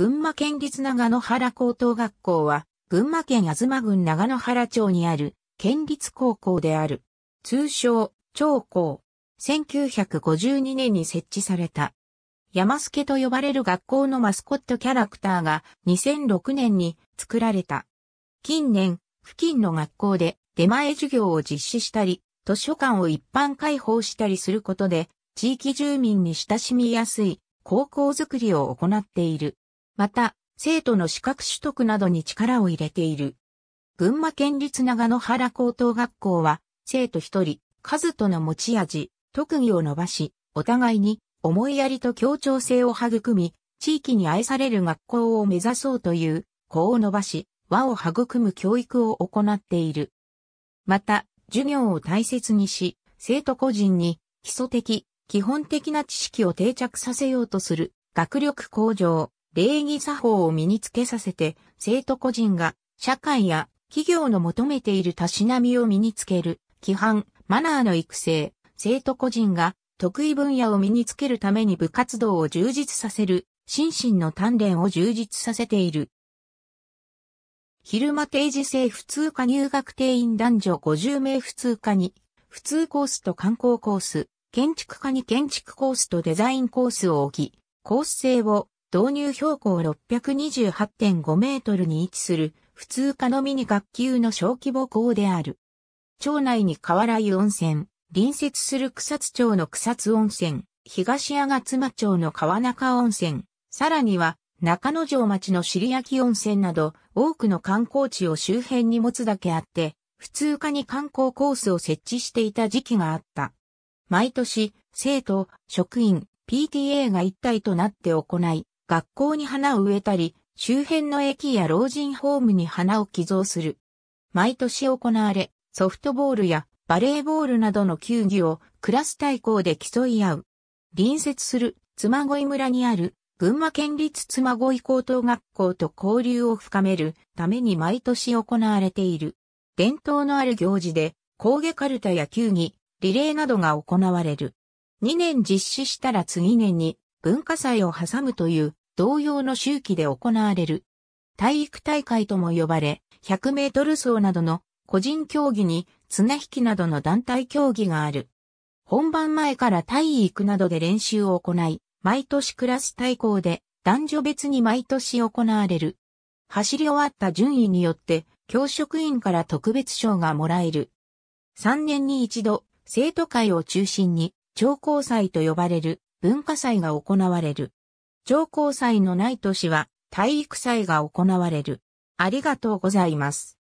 群馬県立長野原高等学校は、群馬県東郡長野原町にある、県立高校である。通称、長校。1952年に設置された。山助と呼ばれる学校のマスコットキャラクターが2006年に作られた。近年、付近の学校で出前授業を実施したり、図書館を一般開放したりすることで、地域住民に親しみやすい高校づくりを行っている。また、生徒の資格取得などに力を入れている。群馬県立長野原高等学校は、生徒一人、数との持ち味、特技を伸ばし、お互いに思いやりと協調性を育み、地域に愛される学校を目指そうという、子を伸ばし、和を育む教育を行っている。また、授業を大切にし、生徒個人に基礎的、基本的な知識を定着させようとする学力向上、礼儀作法を身につけさせて、生徒個人が社会や企業の求めているたしなみを身につける、規範、マナーの育成、生徒個人が得意分野を身につけるために部活動を充実させる、心身の鍛錬を充実させている。昼間定時制普通科入学定員男女50名普通科に、普通コースと観光コース、建築科に建築コースとデザインコースを置き、コース制を導入標高628.5メートルに位置する普通科のみに学級の小規模校である。町内に河原湯温泉、隣接する草津町の草津温泉、東吾妻町の川中温泉、さらには中野城町の尻焼温泉など多くの観光地を周辺に持つだけあって、普通科に観光コースを設置していた時期があった。毎年、生徒、職員、PTA が一体となって行い、学校に花を植えたり、周辺の駅や老人ホームに花を寄贈する。毎年行われ、ソフトボールやバレーボールなどの球技をクラス対抗で競い合う。隣接する妻恋村にある群馬県立妻恋高等学校と交流を深めるために毎年行われている。伝統のある行事で、工芸カルタや球技、リレーなどが行われる。2年実施したら次年に文化祭を挟むという同様の周期で行われる。体育大会とも呼ばれ、100メートル走などの個人競技に綱引きなどの団体競技がある。本番前から体育などで練習を行い、毎年クラス対抗で男女別に毎年行われる。走り終わった順位によって教職員から特別賞がもらえる。3年に一度、生徒会を中心に、超高祭と呼ばれる文化祭が行われる。上皇祭のない年は体育祭が行われる。ありがとうございます。